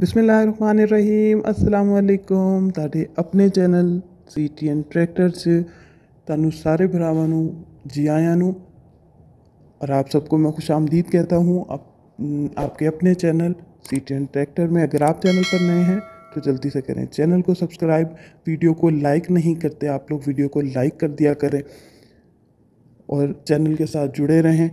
ਬਿਸਮਿਲ੍ਲਾਹਿਰਰਹਿਮਾਨਿਰਰਹੀਮ ਅਸਲਾਮ ਅਲੈਕੁਮ अपने channel C T N tractor से ਸਾਰੇ सारे भरावान जी आया नू और आप सबको मैं खुश आमदीद कहता हूँ आप, आपके अपने चैनल सी टी ट्रैक्टर में अगर आप चैनल पर नए हैं तो जल्दी से करें चैनल को सब्सक्राइब वीडियो को लाइक नहीं करते आप लोग वीडियो को लाइक कर दिया करें और चैनल के साथ जुड़े रहें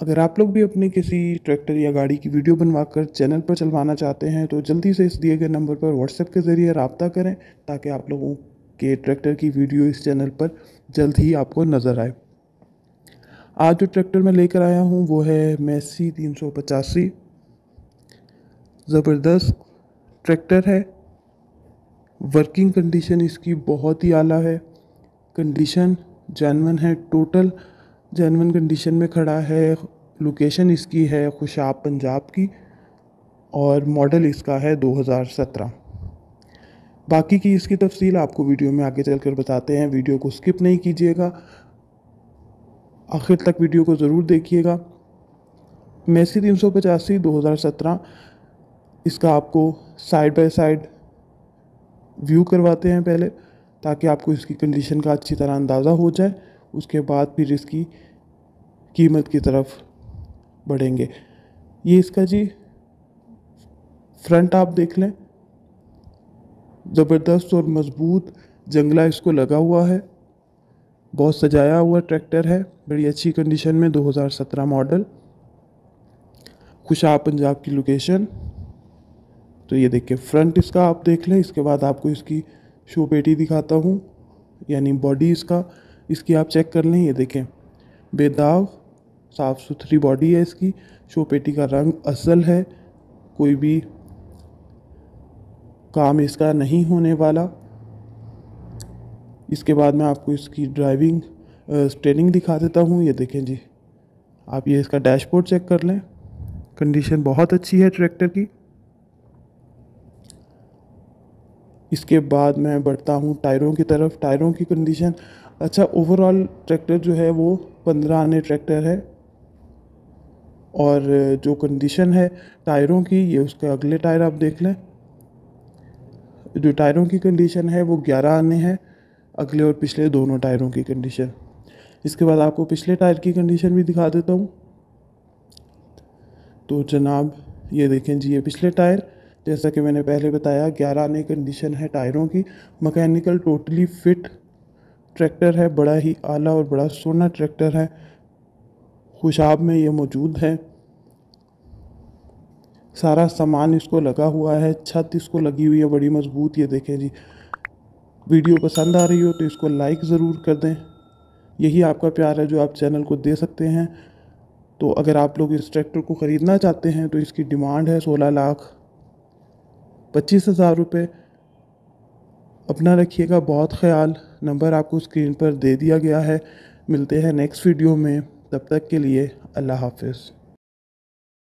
अगर आप लोग भी अपने किसी ट्रैक्टर या गाड़ी की वीडियो बनवाकर चैनल पर चलवाना चाहते हैं तो जल्दी से इस दिए गए नंबर पर व्हाट्सएप के ज़रिए रबता करें ताकि आप लोगों के ट्रैक्टर की वीडियो इस चैनल पर जल्द ही आपको नज़र आए आज जो ट्रैक्टर मैं लेकर आया हूँ वो है मेसी तीन सौ पचासी ज़बरदस्त ट्रैक्टर है वर्किंग कंडीशन इसकी बहुत ही आला है कंडीशन जैनवन है टोटल जेनवन कंडीशन में खड़ा है लोकेशन इसकी है खुशाब पंजाब की और मॉडल इसका है 2017 बाकी की इसकी तफसील आपको वीडियो में आगे चलकर बताते हैं वीडियो को स्किप नहीं कीजिएगा आखिर तक वीडियो को ज़रूर देखिएगा मेसी तीन सौ पचासी दो हज़ार सत्रह इसका आपको साइड बाय साइड व्यू करवाते हैं पहले ताकि आपको इसकी कंडीशन का अच्छी तरह अंदाज़ा हो जाए उसके बाद फिर इसकी कीमत की तरफ बढ़ेंगे ये इसका जी फ्रंट आप देख लें ज़बरदस्त और मज़बूत जंगला इसको लगा हुआ है बहुत सजाया हुआ ट्रैक्टर है बड़ी अच्छी कंडीशन में 2017 मॉडल खुशा पंजाब की लोकेशन तो ये देखिए फ्रंट इसका आप देख लें इसके बाद आपको इसकी शो पेटी दिखाता हूँ यानी बॉडी इसका इसकी आप चेक कर लें ये देखें बेदाव साफ़ सुथरी बॉडी है इसकी शो पेटी का रंग असल है कोई भी काम इसका नहीं होने वाला इसके बाद मैं आपको इसकी ड्राइविंग ट्रेनिंग दिखा देता हूँ ये देखें जी आप ये इसका डैशबोर्ड चेक कर लें कंडीशन बहुत अच्छी है ट्रैक्टर की इसके बाद मैं बढ़ता हूँ टायरों की तरफ टायरों की कंडीशन अच्छा ओवरऑल ट्रैक्टर जो है वो पंद्रह आने ट्रैक्टर है और जो कंडीशन है टायरों की ये उसके अगले टायर आप देख लें जो टायरों की कंडीशन है वो ग्यारह आने हैं अगले और पिछले दोनों टायरों की कंडीशन इसके बाद आपको पिछले टायर की कंडीशन भी दिखा देता हूँ तो जनाब ये देखें जी ये पिछले टायर जैसा कि मैंने पहले बताया ग्यारह आने कंडीशन है टायरों की मकैनिकल टोटली फिट ट्रैक्टर है बड़ा ही आला और बड़ा सोना ट्रैक्टर है खुशाब में ये मौजूद है सारा सामान इसको लगा हुआ है छत इसको लगी हुई है बड़ी मज़बूत ये देखें जी वीडियो पसंद आ रही हो तो इसको लाइक ज़रूर कर दें यही आपका प्यार है जो आप चैनल को दे सकते हैं तो अगर आप लोग इस ट्रैक्टर को ख़रीदना चाहते हैं तो इसकी डिमांड है सोलह लाख पच्चीस हज़ार रुपये अपना रखिएगा बहुत ख्याल नंबर आपको स्क्रीन पर दे दिया गया है मिलते हैं नेक्स्ट वीडियो में तब तक के लिए अल्लाह हाफिज़